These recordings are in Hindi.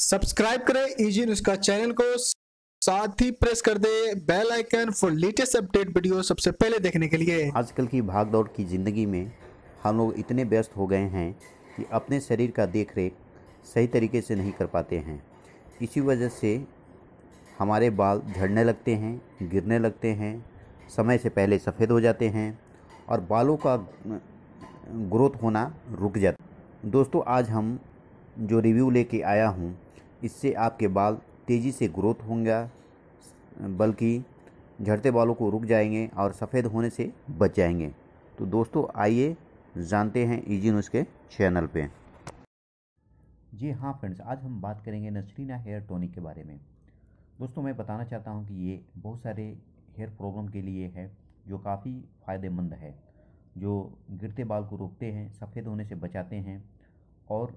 सब्सक्राइब करें इजी e न्यूज का चैनल को साथ ही प्रेस कर दे bell icon for latest update video सबसे पहले देखने के लिए आजकल की भागदौड़ की ज़िंदगी में हम लोग इतने व्यस्त हो गए हैं कि अपने शरीर का देख रेख सही तरीके से नहीं कर पाते हैं इसी वजह से हमारे बाल झड़ने लगते हैं गिरने लगते हैं समय से पहले सफ़ेद हो जाते हैं और बालों का ग्रोथ होना रुक जाता दोस्तों आज हम जो रिव्यू लेके आया हूँ इससे आपके बाल तेज़ी से ग्रोथ होंगे बल्कि झड़ते बालों को रुक जाएंगे और सफ़ेद होने से बच जाएंगे तो दोस्तों आइए जानते हैं ईजी e न्यूज़ के चैनल पे जी हाँ फ्रेंड्स आज हम बात करेंगे नसरीना हेयर टॉनिक के बारे में दोस्तों मैं बताना चाहता हूँ कि ये बहुत सारे हेयर प्रॉब्लम के लिए है जो काफ़ी फ़ायदेमंद है जो गिरते बाल को रोकते हैं सफ़ेद होने से बचाते हैं और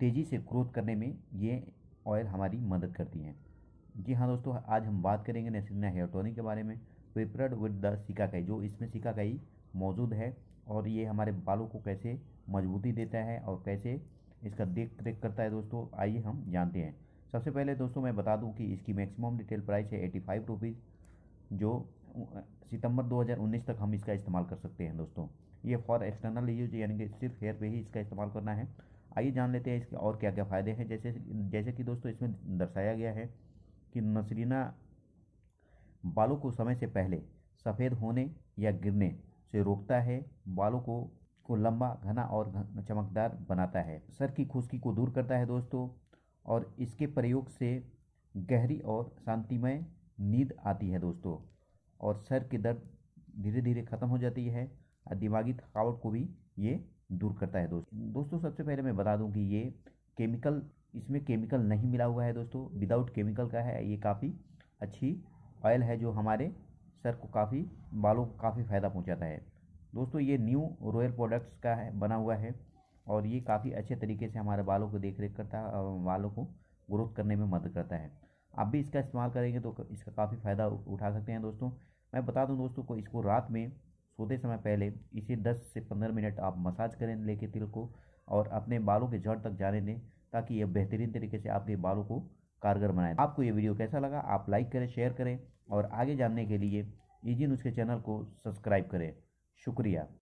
तेज़ी से ग्रोथ करने में ये ऑयल हमारी मदद करती हैं जी हाँ दोस्तों आज हम बात करेंगे नेसिना हेयर टॉनिक के बारे में पेपरड विद द सिकाकाई जो इसमें सिकाकाई मौजूद है और ये हमारे बालों को कैसे मजबूती देता है और कैसे इसका देख रेख करता है दोस्तों आइए हम जानते हैं सबसे पहले दोस्तों मैं बता दूं कि इसकी मैक्सिमम रिटेल प्राइस है एटी फाइव रुपीज़ जो सितंबर 2019 तक हम इसका इस्तेमाल कर सकते हैं दोस्तों ये फॉर एक्सटर्नल यूज यानी कि सिर्फ हेयर पे ही इसका इस्तेमाल करना है आइए जान लेते हैं इसके और क्या क्या फ़ायदे हैं जैसे जैसे कि दोस्तों इसमें दर्शाया गया है कि नसरीना बालों को समय से पहले सफ़ेद होने या गिरने से रोकता है बालों को को लंबा घना और चमकदार बनाता है सर की खुश्की को दूर करता है दोस्तों और इसके प्रयोग से गहरी और शांतिमय नींद आती है दोस्तों और सर के दर्द धीरे धीरे ख़त्म हो जाती है और दिमागी थकावट को भी ये दूर करता है दोस्त दोस्तों सबसे पहले मैं बता दूं कि ये केमिकल इसमें केमिकल नहीं मिला हुआ है दोस्तों विदाउट केमिकल का है ये काफ़ी अच्छी ऑयल है जो हमारे सर को काफ़ी बालों को काफ़ी फ़ायदा पहुंचाता है दोस्तों ये न्यू रॉयल प्रोडक्ट्स का है बना हुआ है और ये काफ़ी अच्छे तरीके से हमारे बालों को देख रेख करता है बालों को ग्रोथ करने में मदद करता है आप भी इसका इस्तेमाल करेंगे तो इसका काफ़ी फ़ायदा उठा सकते हैं दोस्तों मैं बता दूं दोस्तों को इसको रात में सोते समय पहले इसे 10 से 15 मिनट आप मसाज करें लेके तिल को और अपने बालों के जड़ तक जाने दें ताकि यह बेहतरीन तरीके से आपके बालों को कारगर बनाए आपको ये वीडियो कैसा लगा आप लाइक करें शेयर करें और आगे जानने के लिए ईजी नुस्खे चैनल को सब्सक्राइब करें शुक्रिया